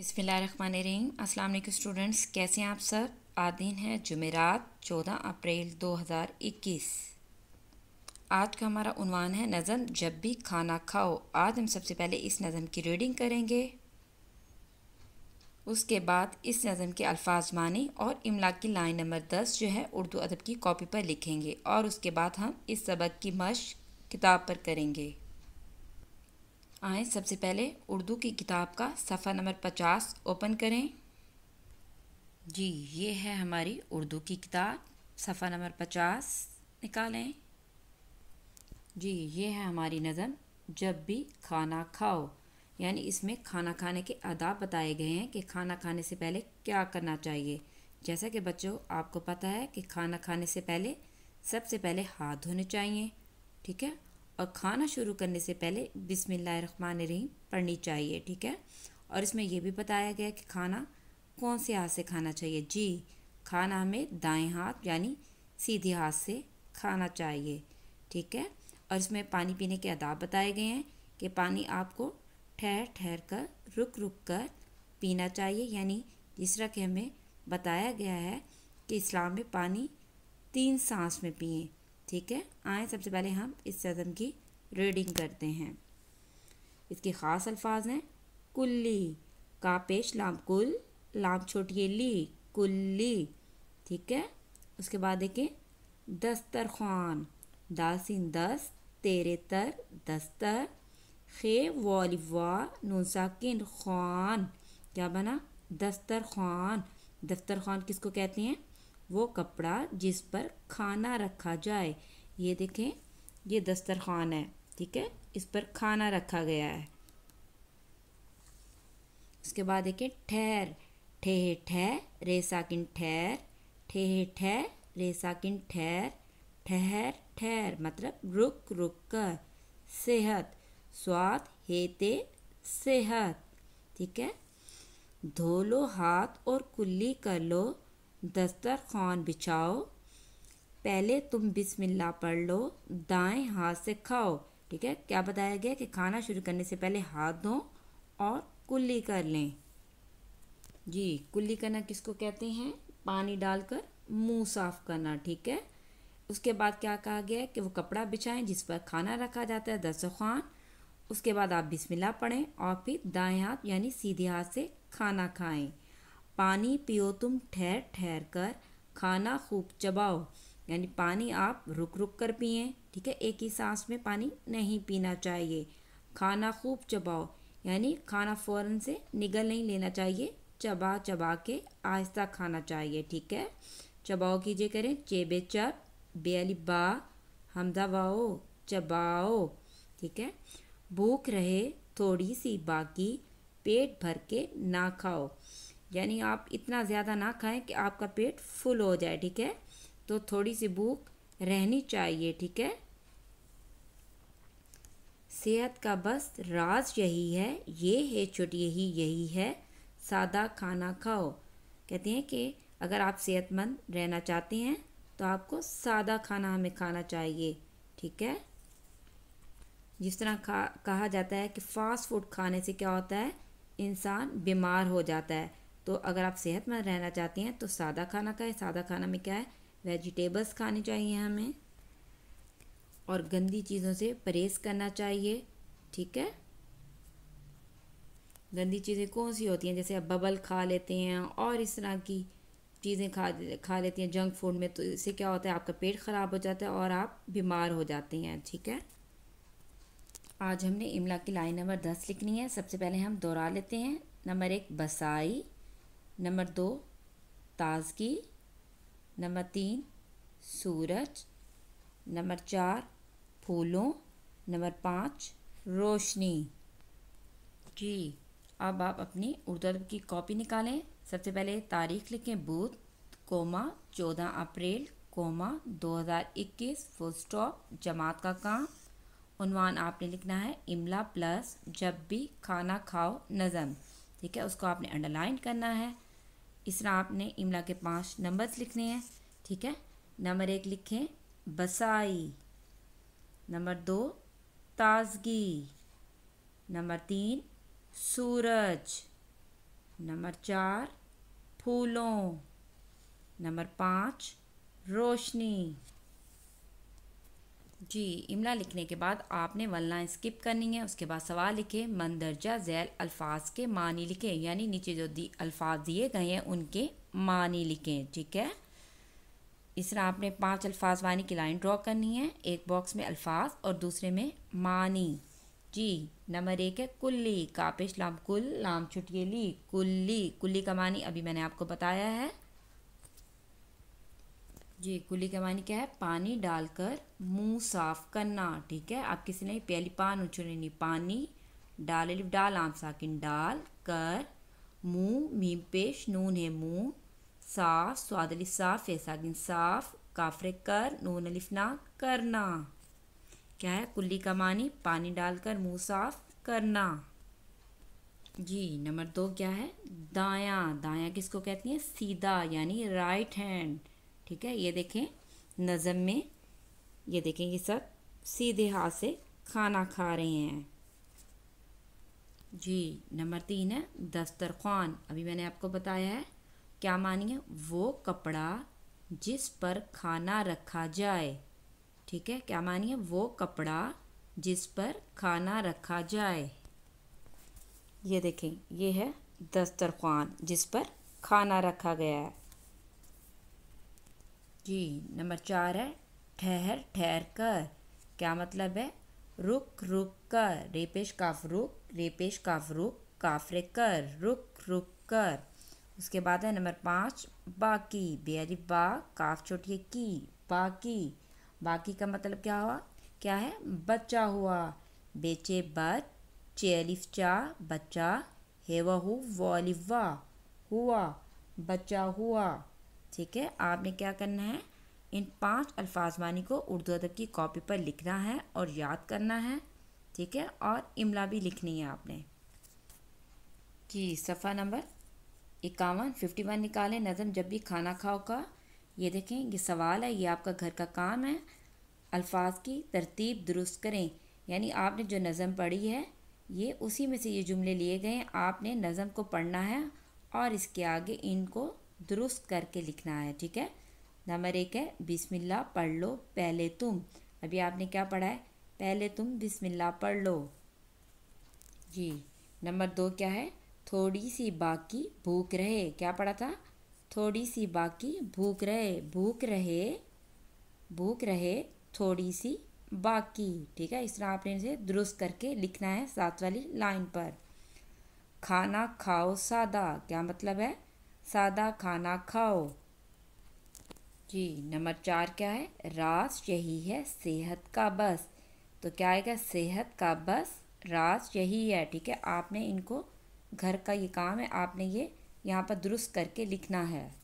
बिसमीम अस्सलाम वालेकुम स्टूडेंट्स कैसे हैं आप सब आज दिन है जुमेरात 14 अप्रैल 2021 आज का हमारा उनवान है नज़म जब भी खाना खाओ आज हम सबसे पहले इस नज़म की रीडिंग करेंगे उसके बाद इस नज़म के अल्फाज माने और इमला की लाइन नंबर दस जो है उर्दू अदब की कॉपी पर लिखेंगे और उसके बाद हम इस सबक की मश किताब पर करेंगे आए सबसे पहले उर्दू की किताब का सफ़ा नंबर पचास ओपन करें जी ये है हमारी उर्दू की किताब सफ़ा नंबर पचास निकालें जी ये है हमारी नज़म जब भी खाना खाओ यानी इसमें खाना खाने के आदाब बताए गए हैं कि खाना खाने से पहले क्या करना चाहिए जैसा कि बच्चों आपको पता है कि खाना खाने से पहले सबसे पहले हाथ धोने चाहिए ठीक है और खाना शुरू करने से पहले बिसमिल्लामान रहीम पढ़नी चाहिए ठीक है और इसमें यह भी बताया गया कि खाना कौन से हाथ से खाना चाहिए जी खाना हमें दाएं हाथ यानी सीधे हाथ से खाना चाहिए ठीक है और इसमें पानी पीने के आदाब बताए गए हैं कि पानी आपको ठहर ठहर कर रुक रुक कर पीना चाहिए यानी जिस तरह के हमें बताया गया है कि इस्लाम में पानी तीन सांस में पिए ठीक है आए सबसे पहले हम इस सजम की रीडिंग करते हैं इसके ख़ास अल्फाज हैं कुल्ली का पेश लाम कुल लाम छोटी ली कुल्ली ठीक है उसके बाद देखें दस्तरखान दासिन दस तेरे तर दस्तर खे वाली वाह नून साकिन खान क्या बना दस्तर खान दफ्तर खान किसको कहते हैं वो कपड़ा जिस पर खाना रखा जाए ये देखें ये दस्तरखान है ठीक है इस पर खाना रखा गया है उसके बाद देखें ठहर ठेह ठह रे साकिन ठहर ठेह ठह रे साकिन ठहर ठहर ठहर मतलब रुक रुक कर सेहत स्वाद हेते सेहत ठीक है धो लो हाथ और कुल्ली कर लो दस्तरखान बिछाओ पहले तुम बिस्मिल्लाह पढ़ लो दाएं हाथ से खाओ ठीक है क्या बताया गया कि खाना शुरू करने से पहले हाथ धो और कुल्ली कर लें जी कुल्ली करना किसको कहते हैं पानी डालकर मुंह साफ करना ठीक है उसके बाद क्या कहा गया है कि वो कपड़ा बिछाएं जिस पर खाना रखा जाता है दस्तरखान उसके बाद आप बिस्मिल्लाह पढ़ें और फिर दाएं हाथ यानी सीधे हाथ से खाना खाएं पानी पियो तुम ठहर ठहर कर खाना खूब चबाओ यानी पानी आप रुक रुक कर पिए ठीक है एक ही सांस में पानी नहीं पीना चाहिए खाना खूब चबाओ यानी खाना फ़ौरन से निगल नहीं लेना चाहिए चबा चबा के आहिस्ता खाना चाहिए ठीक है चबाओ कीजिए करें चेबे चब अली बा हमदा वाओ चबाओ ठीक है भूख रहे थोड़ी सी बाकी पेट भर के ना खाओ यानी आप इतना ज़्यादा ना खाएं कि आपका पेट फुल हो जाए ठीक है तो थोड़ी सी भूख रहनी चाहिए ठीक है सेहत का बस राज यही है ये है छोटी यही यही है सादा खाना खाओ कहते हैं कि अगर आप सेहतमंद रहना चाहते हैं तो आपको सादा खाना हमें खाना चाहिए ठीक है जिस तरह खा कहा जाता है कि फ़ास्ट फूड खाने से क्या होता है इंसान बीमार हो जाता है तो अगर आप सेहतमंद रहना चाहती हैं तो सादा खाना खाएं सादा खाना में क्या है वेजिटेबल्स खाने चाहिए हमें और गंदी चीज़ों से परहेज करना चाहिए ठीक है गंदी चीज़ें कौन सी होती हैं जैसे आप बबल खा लेते हैं और इस तरह की चीज़ें खा खा लेती हैं जंक फूड में तो इससे क्या होता है आपका पेट ख़राब हो जाता है और आप बीमार हो जाते हैं ठीक है आज हमने इमला की लाइन नंबर दस लिखनी है सबसे पहले हम दोहरा लेते हैं नंबर एक बसाई नंबर दो ताजगी नंबर तीन सूरज नंबर चार फूलों नंबर पाँच रोशनी जी अब आप अपनी उर्दू की कॉपी निकालें सबसे पहले तारीख लिखें बुध कोमा चौदह अप्रैल कोमा 2021 फुल स्टॉप जमात का काम उनवान आपने लिखना है इमला प्लस जब भी खाना खाओ नज़म ठीक है उसको आपने अंडरलाइन करना है इस तरह आपने इमला के पांच नंबर्स लिखने हैं ठीक है नंबर एक लिखें बसाई नंबर दो ताजगी नंबर तीन सूरज नंबर चार फूलों नंबर पाँच रोशनी जी इमला लिखने के बाद आपने वन लाइन स्किप करनी है उसके बाद सवाल लिखे मंदरजा झैल अल्फाज के मानी लिखे यानी नीचे जो दी अल्फाज दिए गए हैं उनके मानी लिखें ठीक है इस तरह आपने पांच अल्फाज वानी की लाइन ड्रॉ करनी है एक बॉक्स में अल्फाज और दूसरे में मानी जी नंबर एक है कुल्ली कापिश लाम कुल लाम ली कुल्ली कुल्ली का मानी अभी मैंने आपको बताया है जी कुली का मानी क्या है पानी डालकर मुंह साफ करना ठीक है आप किसी ने पहली पान नहीं पानी डाल डाल आम साकिन डाल कर मुंह मीम पेश नून है मुंह साफ स्वाद साफ है साकिन साफ काफरे कर नून अलिफ ना करना क्या है कुल्ली का मानी पानी डालकर मुंह साफ करना जी नंबर दो क्या है दाया दाया किसको कहती है सीधा यानी राइट हैंड ठीक है ये देखें नज़म में ये देखें ये सब सीधे हाथ से खाना खा रहे हैं जी नंबर तीन है दस्तरखान अभी मैंने आपको बताया है क्या मानिए वो कपड़ा जिस पर खाना रखा जाए ठीक है क्या मानिए वो कपड़ा जिस पर खाना रखा जाए ये देखें ये है दस्तरखान जिस पर खाना रखा गया है जी नंबर चार है ठहर ठहर कर क्या मतलब है रुक रुक कर रेपेश काफ रुक रेपेश काफ रुक काफरे कर रुक रुक कर उसके बाद है नंबर पाँच बाकी बेहरी बा काफ छोटी की बाकी बाकी का मतलब क्या हुआ क्या है बच्चा हुआ बेचे बच चेलिफ चा बच्चा हे वह वॉलिवा हुआ बच्चा हुआ ठीक है आपने क्या करना है इन पांच अल्फाजवानी को उर्दू अदब की कॉपी पर लिखना है और याद करना है ठीक है और इमला भी लिखनी है आपने जी सफ़ा नंबर इक्यावन फिफ्टी वन निकालें नज़म जब भी खाना खाओ का ये देखें ये सवाल है ये आपका घर का काम है अल्फाज की तरतीब दुरुस्त करें यानी आपने जो नज़म पढ़ी है ये उसी में से ये जुमले लिए गए हैं आपने नज़म को पढ़ना है और इसके आगे इनको दुरुस्त करके लिखना है ठीक है नंबर एक है बिस्मिल्लाह पढ़ लो पहले तुम अभी आपने क्या पढ़ा है पहले तुम बिस्मिल्लाह पढ़ लो जी नंबर दो क्या है थोड़ी सी बाकी भूख रहे क्या पढ़ा था थोड़ी सी बाकी भूख रहे भूख रहे भूख रहे थोड़ी सी बाकी ठीक है इस तरह आपने इसे दुरुस्त करके लिखना है सात वाली लाइन पर खाना खाओ सादा क्या मतलब है सादा खाना खाओ जी नंबर चार क्या है रास यही है सेहत का बस तो क्या आएगा सेहत का बस रास यही है ठीक है आपने इनको घर का ये काम है आपने ये यहाँ पर दुरुस्त करके लिखना है